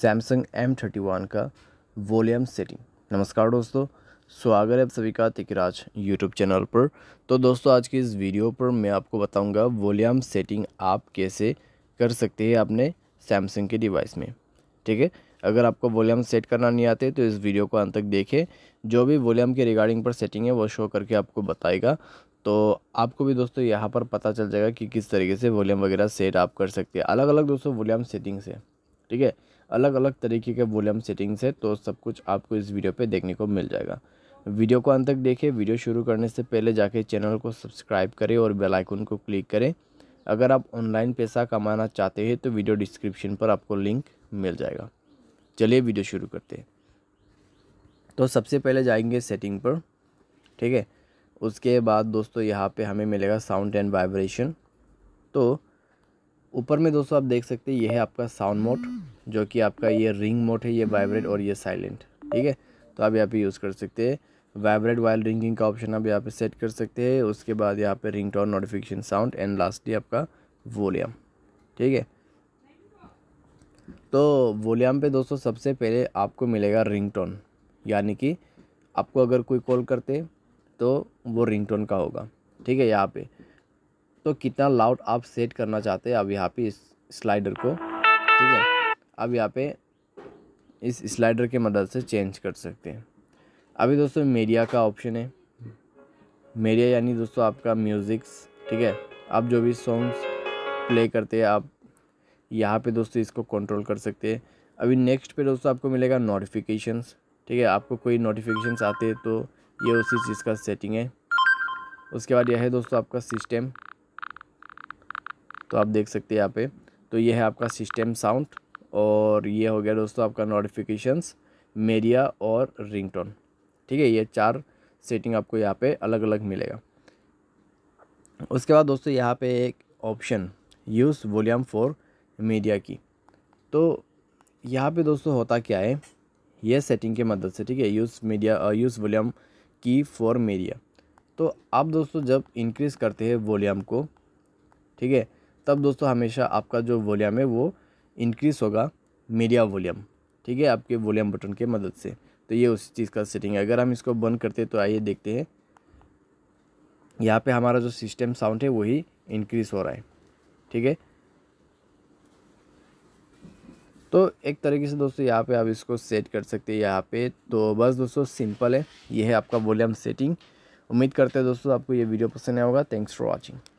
Samsung M thirty one का volume setting नमस्कार दोस्तों स्वागत है सभी का तिकराज यूट्यूब चैनल पर तो दोस्तों आज की इस वीडियो पर मैं आपको बताऊंगा वॉल्यूम सेटिंग आप कैसे कर सकते हैं अपने सैमसंग के डिवाइस में ठीक है अगर आपको वॉल्यूम सेट करना नहीं आते तो इस वीडियो को अंत तक देखें जो भी वॉल्यूम के रिगार्डिंग पर सेटिंग है वो शो करके आपको बताएगा तो आपको भी दोस्तों यहाँ पर पता चल जाएगा कि किस तरीके से वॉल्यूम वगैरह सेट आप कर सकते हैं अलग अलग दोस्तों वॉल्यूम सेटिंग्स से, है ठीक है अलग अलग तरीके के वॉल्यूम सेटिंग्स है तो सब कुछ आपको इस वीडियो पे देखने को मिल जाएगा वीडियो को अंत तक देखें वीडियो शुरू करने से पहले जाके चैनल को सब्सक्राइब करें और बेल आइकन को क्लिक करें अगर आप ऑनलाइन पैसा कमाना चाहते हैं तो वीडियो डिस्क्रिप्शन पर आपको लिंक मिल जाएगा चलिए वीडियो शुरू करते हैं तो सबसे पहले जाएंगे सेटिंग पर ठीक है उसके बाद दोस्तों यहाँ पे हमें मिलेगा साउंड एंड वाइब्रेशन तो ऊपर में दोस्तों आप देख सकते हैं ये है आपका साउंड मोड जो कि आपका ये रिंग मोड है ये वाइब्रेट और ये साइलेंट ठीक है तो आप यहाँ पे यूज़ कर सकते हैं वाइब्रेट वाइल रिंगिंग का ऑप्शन आप यहाँ पे सेट कर सकते हैं उसके बाद यहाँ पे ring tone notification sound and lastly आपका वॉल्यूम ठीक है तो वॉल्यूम पे दोस्तों सबसे पहले आपको मिलेगा रिंग टोन यानी कि आपको अगर कोई कॉल करते तो वो रिंग टोन का होगा ठीक है यहाँ पर तो कितना लाउड आप सेट करना चाहते हैं अब यहाँ पे इस स्लाइडर को ठीक है अब यहाँ पे इस स्लाइडर के मदद से चेंज कर सकते हैं अभी दोस्तों मीडिया का ऑप्शन है मीडिया यानी दोस्तों आपका म्यूज़िक्स ठीक है आप जो भी सॉन्ग्स प्ले करते हैं आप यहाँ पे दोस्तों इसको कंट्रोल कर सकते हैं अभी नेक्स्ट पे दोस्तों आपको मिलेगा नोटिफिकेशंस ठीक है आपको कोई नोटिफिकेशंस आते हैं तो ये उसी चीज़ का सेटिंग है उसके बाद यह है दोस्तों आपका सिस्टम तो आप देख सकते हैं यहाँ पे तो ये है आपका सिस्टम साउंड और ये हो गया दोस्तों आपका नोटिफिकेशंस मेरिया और रिंगटोन ठीक है ये चार सेटिंग आपको यहाँ पे अलग अलग मिलेगा उसके बाद दोस्तों यहाँ पे एक option use volume for media की तो यहाँ पे दोस्तों होता क्या है ये सेटिंग के मदद से ठीक है यूज़ मीडिया यूज़ वॉल्यूम की फॉर मीडिया तो आप दोस्तों जब इंक्रीज़ करते हैं वॉल्यूम को ठीक है तब दोस्तों हमेशा आपका जो वॉल्यूम है वो इंक्रीज़ होगा मीडिया वॉल्यूम ठीक है आपके वॉल्यूम बटन के मदद से तो ये उसी चीज़ का सेटिंग है अगर हम इसको बंद करते हैं तो आइए देखते हैं यहाँ पे हमारा जो सिस्टम साउंड है वही इंक्रीज़ हो रहा है ठीक है तो एक तरीके से दोस्तों यहाँ पे आप इसको सेट कर सकते हैं यहाँ पे तो बस दोस्तों सिंपल है ये है आपका वॉल्यूम सेटिंग उम्मीद करते हैं दोस्तों आपको ये वीडियो पसंद आया होगा थैंक्स फॉर वॉचिंग